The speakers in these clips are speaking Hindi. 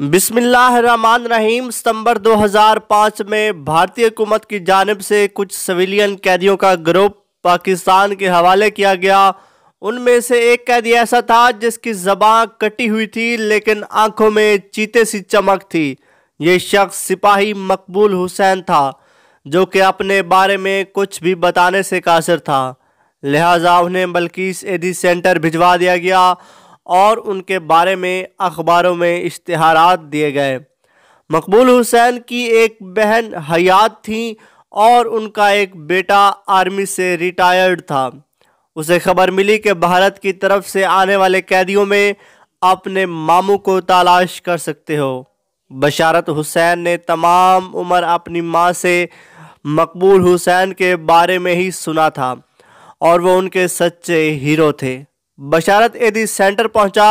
रहीम सितंबर 2005 में भारतीय हुकूमत की जानब से कुछ सविलियन कैदियों का ग्रुप पाकिस्तान के हवाले किया गया उनमें से एक कैदी ऐसा था जिसकी जबां कटी हुई थी लेकिन आंखों में चीते सी चमक थी ये शख्स सिपाही मकबूल हुसैन था जो कि अपने बारे में कुछ भी बताने से कासर था लिहाजा उन्हें बल्कि एडी सेंटर भिजवा दिया गया और उनके बारे में अखबारों में इश्तहार दिए गए मकबूल हुसैन की एक बहन हयात थी और उनका एक बेटा आर्मी से रिटायर्ड था उसे खबर मिली कि भारत की तरफ से आने वाले कैदियों में अपने मामू को तलाश कर सकते हो बशारत हुसैन ने तमाम उम्र अपनी माँ से मकबूल हुसैन के बारे में ही सुना था और वो उनके सच्चे हीरो थे बशारत एदी सेंटर पहुंचा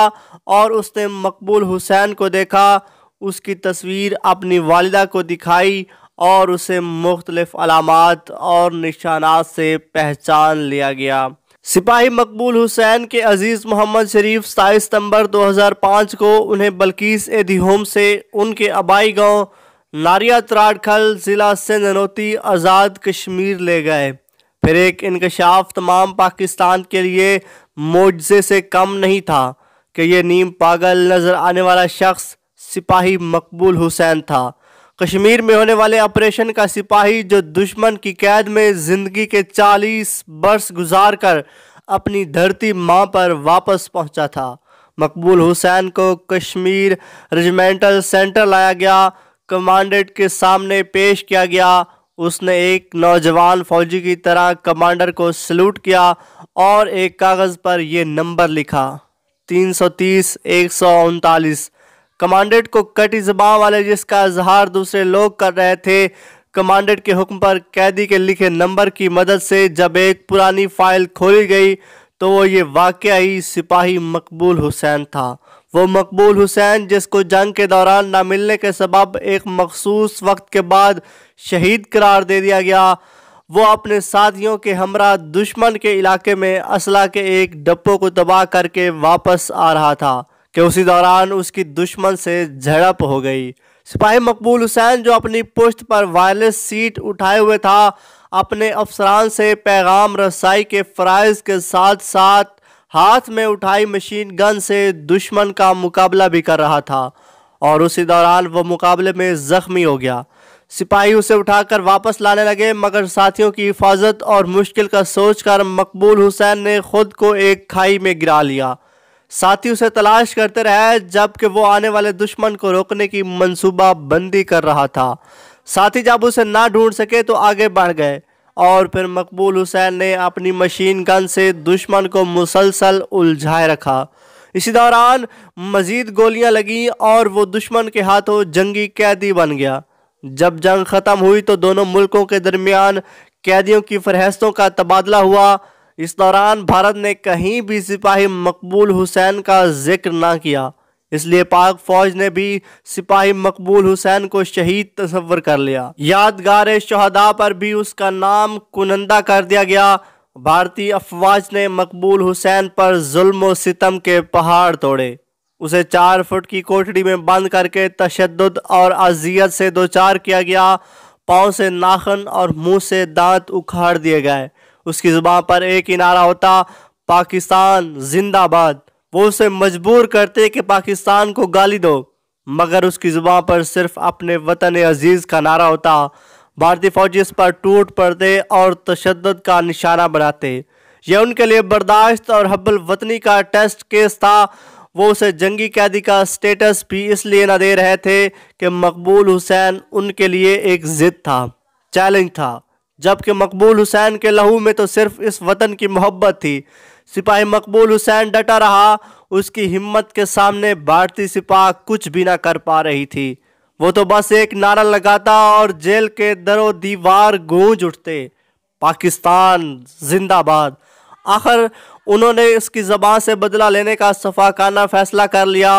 और उसने मकबूल हुसैन को देखा उसकी तस्वीर अपनी वालदा को दिखाई और उसे मुख्तलफ़ अलामत और निशानात से पहचान लिया गया सिपाही मकबूल हुसैन के अज़ीज़ मोहम्मद शरीफ सताईस सितम्बर 2005 को उन्हें बल्कीस एदी होम से उनके आबाई गांव नारिया त्राड़खल ज़िला सिंध नौती आज़ाद कश्मीर ले गए फिर एक इंकशाफ तमाम पाकिस्तान के लिए मुआजे से कम नहीं था कि यह नीम पागल नज़र आने वाला शख्स सिपाही मकबूल हुसैन था कश्मीर में होने वाले ऑपरेशन का सिपाही जो दुश्मन की कैद में ज़िंदगी के 40 बरस गुजार कर अपनी धरती माँ पर वापस पहुँचा था मकबूल हुसैन को कश्मीर रेजिमेंटल सेंटर लाया गया कमांडेंट के सामने पेश किया गया उसने एक नौजवान फौजी की तरह कमांडर को सल्यूट किया और एक कागज़ पर यह नंबर लिखा तीन सौ तीस एक सौ उनतालीस कमांडेंट को कटी जबाँ वाले जिसका इजहार दूसरे लोग कर रहे थे कमांडेंट के हुक्म पर कैदी के लिखे नंबर की मदद से जब एक पुरानी फाइल खोली गई तो वो ये वाक़ ही सिपाही मकबूल हुसैन था वो मकबूल हुसैन जिसको जंग के दौरान ना मिलने के सबब एक मखसूस वक्त के बाद शहीद करार दे दिया गया वो अपने साथियों के हमरा दुश्मन के इलाके में असला के एक डप्पो को तबाह करके वापस आ रहा था कि उसी दौरान उसकी दुश्मन से झड़प हो गई सिपाही मकबूल हुसैन जो अपनी पुश्त पर वायरलेस सीट उठाए हुए था अपने अफसरान से पैगाम रसाई के फ़रज़ के साथ साथ हाथ में उठाई मशीन गन से दुश्मन का मुकाबला भी कर रहा था और उसी दौरान वह मुकाबले में जख्मी हो गया सिपाही उसे उठाकर वापस लाने लगे मगर साथियों की हिफाजत और मुश्किल का सोचकर मकबूल हुसैन ने खुद को एक खाई में गिरा लिया साथी उसे तलाश करते रहे जबकि वो आने वाले दुश्मन को रोकने की मनसूबा बंदी कर रहा था साथी जब उसे ना ढूंढ सके तो आगे बढ़ गए और फिर मकबूल हुसैन ने अपनी मशीन गन से दुश्मन को मुसलसल उलझाए रखा इसी दौरान मजीद गोलियां लगीं और वो दुश्मन के हाथों जंगी कैदी बन गया जब जंग ख़त्म हुई तो दोनों मुल्कों के दरमियान कैदियों की फरहस्तों का तबादला हुआ इस दौरान भारत ने कहीं भी सिपाही मकबूल हुसैन का जिक्र ना किया इसलिए पाक फौज ने भी सिपाही मकबूल हुसैन को शहीद तस्वर कर लिया यादगार शहदा पर भी उसका नाम कुनंदा कर दिया गया भारतीय अफवाज ने मकबूल हुसैन पर जुल्म और सितम के पहाड़ तोड़े उसे चार फुट की कोठड़ी में बंद करके तशद और अजियत से दो चार किया गया पाँव से नाखन और मुंह से दांत उखाड़ दिए गए उसकी ज़ुबान पर एक इनारा होता पाकिस्तान जिंदाबाद वो उसे मजबूर करते कि पाकिस्तान को गाली दो मगर उसकी ज़ुबान पर सिर्फ अपने वतन अजीज़ का नारा होता भारतीय फौजी इस पर टूट पड़ते और तशद का निशाना बनाते यह उनके लिए बर्दाश्त और हब्बल वतनी का टेस्ट केस था वो उसे जंगी कैदी का स्टेटस भी इसलिए ना दे रहे थे कि मकबूल हुसैन उनके लिए एक ज़िद था चैलेंज था जबकि मकबूल हुसैन के लहू में तो सिर्फ इस वतन की मोहब्बत थी सिपाही मकबूल हुसैन डटा रहा उसकी हिम्मत के सामने भारतीय सिपाह कुछ भी ना कर पा रही थी वो तो बस एक नारा लगाता और जेल के दरो दीवार गूंज उठते पाकिस्तान जिंदाबाद आखिर उन्होंने इसकी ज़बान से बदला लेने का सफाकाना फैसला कर लिया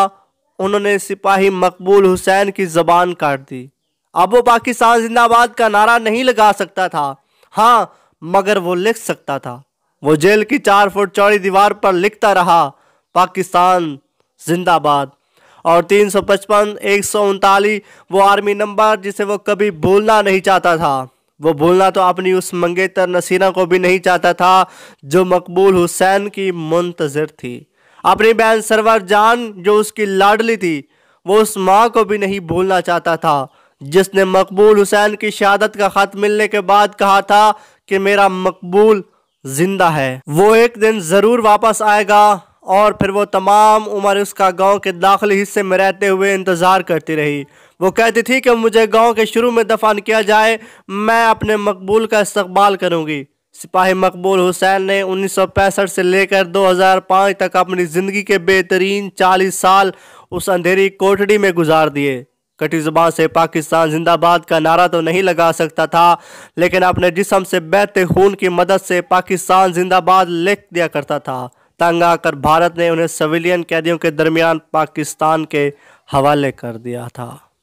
उन्होंने सिपाही मकबूल हुसैन की ज़बान काट दी अब वो पाकिस्तान जिंदाबाद का नारा नहीं लगा सकता था हाँ मगर वो लिख सकता था वो जेल की चार फुट चौड़ी दीवार पर लिखता रहा पाकिस्तान जिंदाबाद और तीन सौ पचपन एक सौ उनतालीस वो आर्मी नंबर जिसे वो कभी भूलना नहीं चाहता था वो भूलना तो अपनी उस मंगेतर नसीना को भी नहीं चाहता था जो मकबूल हुसैन की मुंतजर थी अपनी बहन सरवर जान जो उसकी लाडली थी वो उस माँ को भी नहीं भूलना चाहता था जिसने मकबूल हुसैन की शहादत का ख़त मिलने के बाद कहा था कि मेरा मकबूल जिंदा है वो एक दिन ज़रूर वापस आएगा और फिर वो तमाम उम्र उसका गांव के दाखिल हिस्से में रहते हुए इंतज़ार करती रही वो कहती थी कि मुझे गांव के शुरू में दफन किया जाए मैं अपने मकबूल का इस्तबाल करूंगी सिपाही मकबूल हुसैन ने 1965 से लेकर 2005 तक अपनी ज़िंदगी के बेहतरीन 40 साल उस अंधेरी कोठड़ी में गुजार दिए कटी जुबान से पाकिस्तान जिंदाबाद का नारा तो नहीं लगा सकता था लेकिन अपने जिसम से बहते खून की मदद से पाकिस्तान जिंदाबाद लिख दिया करता था तंग आकर भारत ने उन्हें सविलियन कैदियों के दरमियान पाकिस्तान के हवाले कर दिया था